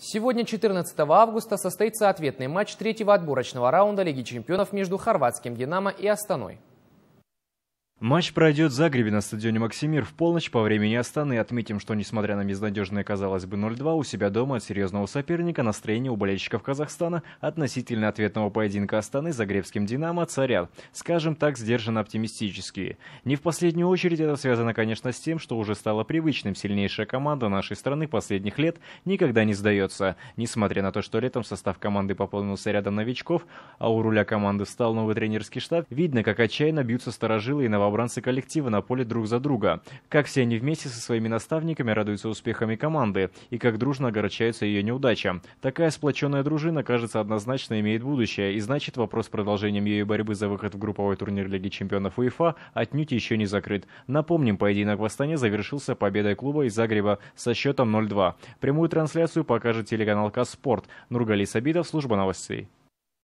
Сегодня, 14 августа, состоится ответный матч третьего отборочного раунда Лиги чемпионов между хорватским «Динамо» и «Астаной». Матч пройдет в Загребе на стадионе «Максимир» в полночь по времени Астаны. Отметим, что, несмотря на безнадежное, казалось бы, 0-2, у себя дома от серьезного соперника настроение у болельщиков Казахстана относительно ответного поединка Астаны с загребским «Динамо» царят, скажем так, сдержанно оптимистические. Не в последнюю очередь это связано, конечно, с тем, что уже стало привычным. Сильнейшая команда нашей страны последних лет никогда не сдается. Несмотря на то, что летом состав команды пополнился рядом новичков, а у руля команды встал новый тренерский штаб, видно, как отчаянно бьются старожилы и новобранцы новобранцы коллектива на поле друг за друга, как все они вместе со своими наставниками радуются успехами команды и как дружно огорчаются ее неудача. Такая сплоченная дружина, кажется, однозначно имеет будущее, и значит вопрос с продолжением ее борьбы за выход в групповой турнир Лиги чемпионов УЕФА отнюдь еще не закрыт. Напомним, поединок в Астане завершился победой клуба из Загреба со счетом 0-2. Прямую трансляцию покажет телеканал Каспорт. Нургали Сабидов, служба новостей.